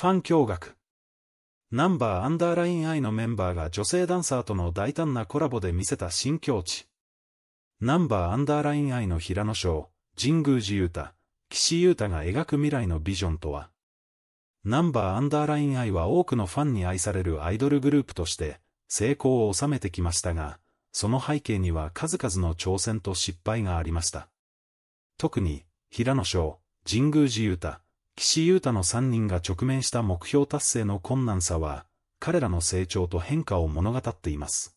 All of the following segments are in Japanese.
ファン驚愕。ナンバーアンダーライン I のメンバーが女性ダンサーとの大胆なコラボで見せた新境地。ナンバーアンダーライン I の平野翔、神宮寺雄太、岸優太が描く未来のビジョンとは。ナンバーアンダーライン I は多くのファンに愛されるアイドルグループとして、成功を収めてきましたが、その背景には数々の挑戦と失敗がありました。特に、平野翔、神宮寺雄太、岸優太の3人が直面した目標達成の困難さは、彼らの成長と変化を物語っています。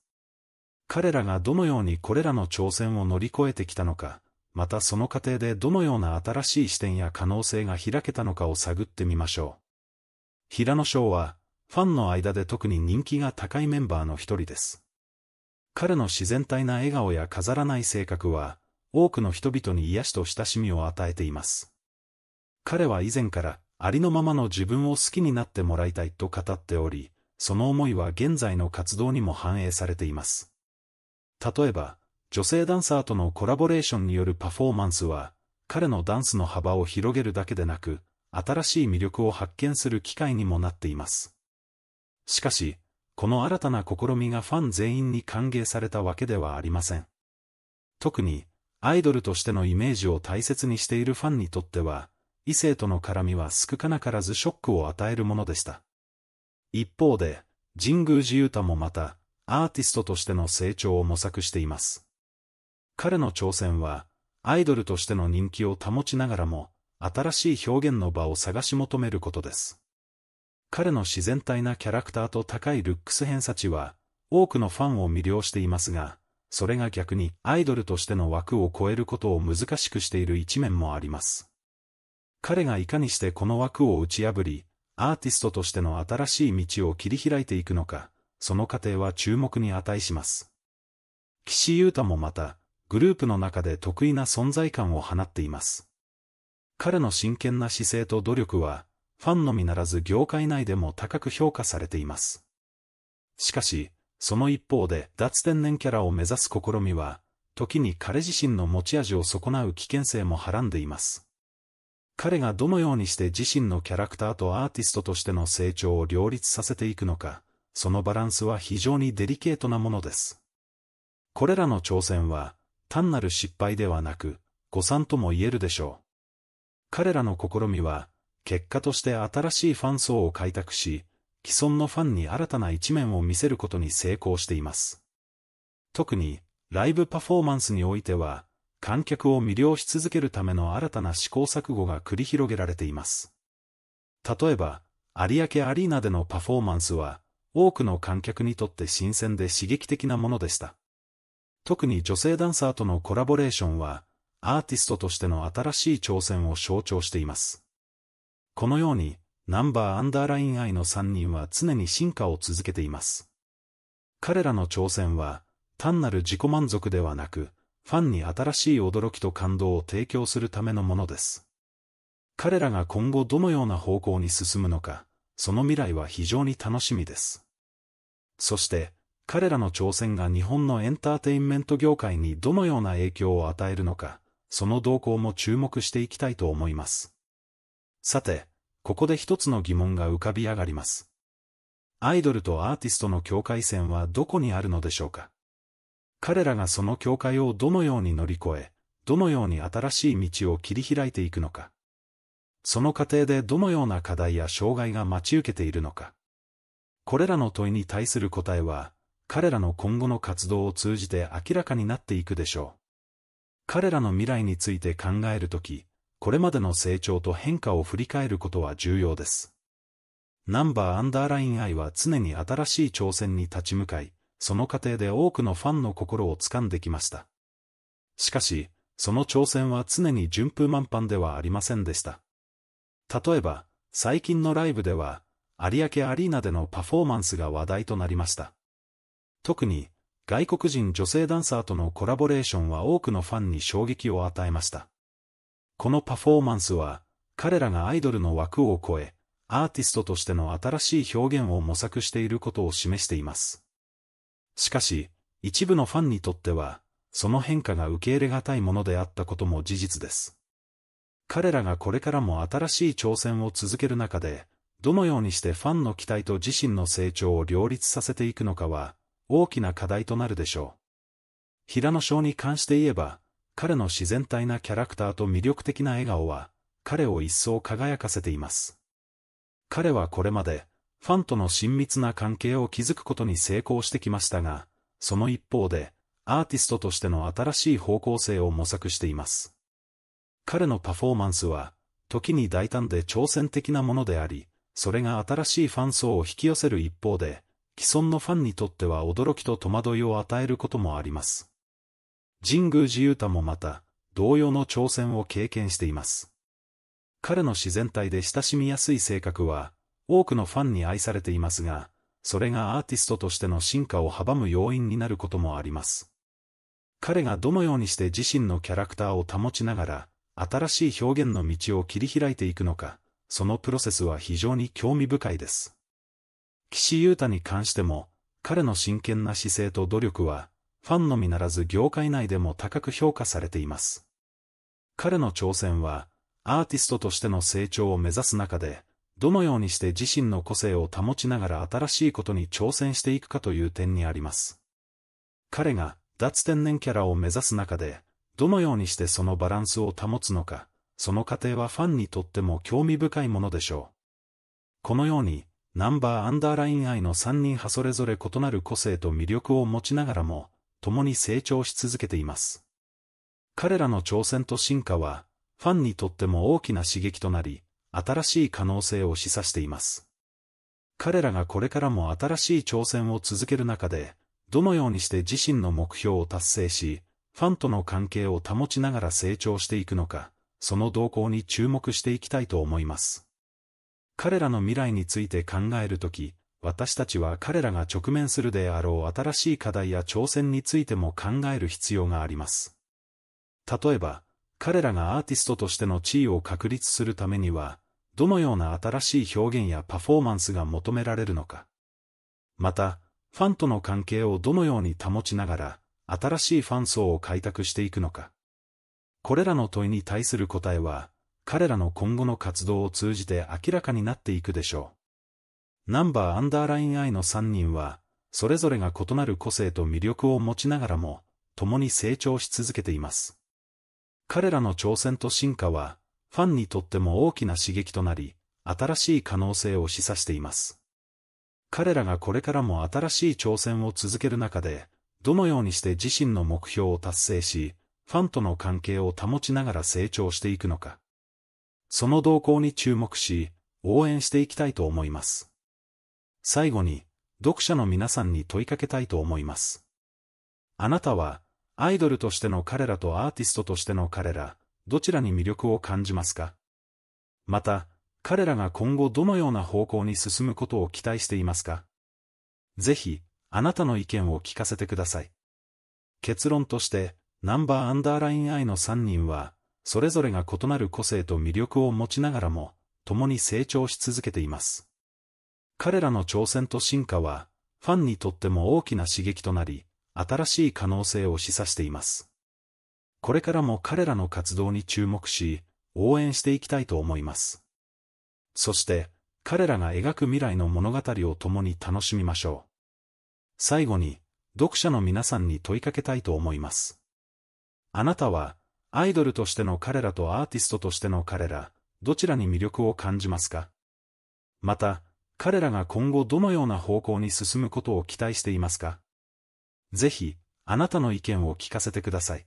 彼らがどのようにこれらの挑戦を乗り越えてきたのか、またその過程でどのような新しい視点や可能性が開けたのかを探ってみましょう。平野翔は、ファンの間で特に人気が高いメンバーの一人です。彼の自然体な笑顔や飾らない性格は、多くの人々に癒しと親しみを与えています。彼は以前からありのままの自分を好きになってもらいたいと語っており、その思いは現在の活動にも反映されています。例えば、女性ダンサーとのコラボレーションによるパフォーマンスは、彼のダンスの幅を広げるだけでなく、新しい魅力を発見する機会にもなっています。しかし、この新たな試みがファン全員に歓迎されたわけではありません。特に、アイドルとしてのイメージを大切にしているファンにとっては、異性との絡みは少なからずショックを与えるものでした。一方で、神宮寺勇太もまた、アーティストとしての成長を模索しています。彼の挑戦は、アイドルとしての人気を保ちながらも、新しい表現の場を探し求めることです。彼の自然体なキャラクターと高いルックス偏差値は、多くのファンを魅了していますが、それが逆にアイドルとしての枠を超えることを難しくしている一面もあります。彼がいかにしてこの枠を打ち破り、アーティストとしての新しい道を切り開いていくのか、その過程は注目に値します。岸優太もまた、グループの中で得意な存在感を放っています。彼の真剣な姿勢と努力は、ファンのみならず業界内でも高く評価されています。しかし、その一方で脱天然キャラを目指す試みは、時に彼自身の持ち味を損なう危険性もはらんでいます。彼がどのようにして自身のキャラクターとアーティストとしての成長を両立させていくのか、そのバランスは非常にデリケートなものです。これらの挑戦は、単なる失敗ではなく、誤算とも言えるでしょう。彼らの試みは、結果として新しいファン層を開拓し、既存のファンに新たな一面を見せることに成功しています。特に、ライブパフォーマンスにおいては、観客を魅了し続けるための新たな試行錯誤が繰り広げられています。例えば、有明アリーナでのパフォーマンスは、多くの観客にとって新鮮で刺激的なものでした。特に女性ダンサーとのコラボレーションは、アーティストとしての新しい挑戦を象徴しています。このように、ナンバーアンダーライン愛の3人は常に進化を続けています。彼らの挑戦は、単なる自己満足ではなく、ファンに新しい驚きと感動を提供するためのものです。彼らが今後どのような方向に進むのか、その未来は非常に楽しみです。そして、彼らの挑戦が日本のエンターテインメント業界にどのような影響を与えるのか、その動向も注目していきたいと思います。さて、ここで一つの疑問が浮かび上がります。アイドルとアーティストの境界線はどこにあるのでしょうか彼らがその境界をどのように乗り越え、どのように新しい道を切り開いていくのか。その過程でどのような課題や障害が待ち受けているのか。これらの問いに対する答えは、彼らの今後の活動を通じて明らかになっていくでしょう。彼らの未来について考えるとき、これまでの成長と変化を振り返ることは重要です。ナンバーアンダーライン I は常に新しい挑戦に立ち向かい、その過程で多くのファンの心を掴んできました。しかし、その挑戦は常に順風満帆ではありませんでした。例えば、最近のライブでは、有明アリーナでのパフォーマンスが話題となりました。特に、外国人女性ダンサーとのコラボレーションは多くのファンに衝撃を与えました。このパフォーマンスは、彼らがアイドルの枠を超え、アーティストとしての新しい表現を模索していることを示しています。しかし、一部のファンにとっては、その変化が受け入れがたいものであったことも事実です。彼らがこれからも新しい挑戦を続ける中で、どのようにしてファンの期待と自身の成長を両立させていくのかは、大きな課題となるでしょう。平野翔に関して言えば、彼の自然体なキャラクターと魅力的な笑顔は、彼を一層輝かせています。彼はこれまで、ファンとの親密な関係を築くことに成功してきましたが、その一方で、アーティストとしての新しい方向性を模索しています。彼のパフォーマンスは、時に大胆で挑戦的なものであり、それが新しいファン層を引き寄せる一方で、既存のファンにとっては驚きと戸惑いを与えることもあります。神宮寺勇太もまた、同様の挑戦を経験しています。彼の自然体で親しみやすい性格は、多くのファンに愛されていますが、それがアーティストとしての進化を阻む要因になることもあります。彼がどのようにして自身のキャラクターを保ちながら、新しい表現の道を切り開いていくのか、そのプロセスは非常に興味深いです。岸優太に関しても、彼の真剣な姿勢と努力は、ファンのみならず業界内でも高く評価されています。彼の挑戦は、アーティストとしての成長を目指す中で、どのようにして自身の個性を保ちながら新しいことに挑戦していくかという点にあります。彼が脱天然キャラを目指す中で、どのようにしてそのバランスを保つのか、その過程はファンにとっても興味深いものでしょう。このように、ナンバーアンダーライン愛の3人派それぞれ異なる個性と魅力を持ちながらも、共に成長し続けています。彼らの挑戦と進化は、ファンにとっても大きな刺激となり、新しい可能性を示唆しています。彼らがこれからも新しい挑戦を続ける中で、どのようにして自身の目標を達成し、ファンとの関係を保ちながら成長していくのか、その動向に注目していきたいと思います。彼らの未来について考えるとき、私たちは彼らが直面するであろう新しい課題や挑戦についても考える必要があります。例えば、彼らがアーティストとしての地位を確立するためには、どのような新しい表現やパフォーマンスが求められるのか。また、ファンとの関係をどのように保ちながら、新しいファン層を開拓していくのか。これらの問いに対する答えは、彼らの今後の活動を通じて明らかになっていくでしょう。ナンバーアンダーライン I の3人は、それぞれが異なる個性と魅力を持ちながらも、共に成長し続けています。彼らの挑戦と進化は、ファンにとっても大きな刺激となり、新しい可能性を示唆しています。彼らがこれからも新しい挑戦を続ける中で、どのようにして自身の目標を達成し、ファンとの関係を保ちながら成長していくのか。その動向に注目し、応援していきたいと思います。最後に、読者の皆さんに問いかけたいと思います。あなたは、アイドルとしての彼らとアーティストとしての彼ら、どちらに魅力を感じますかまた、彼らが今後どのような方向に進むことを期待していますかぜひ、あなたの意見を聞かせてください。結論として、ナンバーアンダーライン I の3人は、それぞれが異なる個性と魅力を持ちながらも、共に成長し続けています。彼らの挑戦と進化は、ファンにとっても大きな刺激となり、新しい可能性を示唆しています。これからも彼らの活動に注目し、応援していきたいと思います。そして、彼らが描く未来の物語を共に楽しみましょう。最後に、読者の皆さんに問いかけたいと思います。あなたは、アイドルとしての彼らとアーティストとしての彼ら、どちらに魅力を感じますかまた、彼らが今後どのような方向に進むことを期待していますかぜひ、あなたの意見を聞かせてください。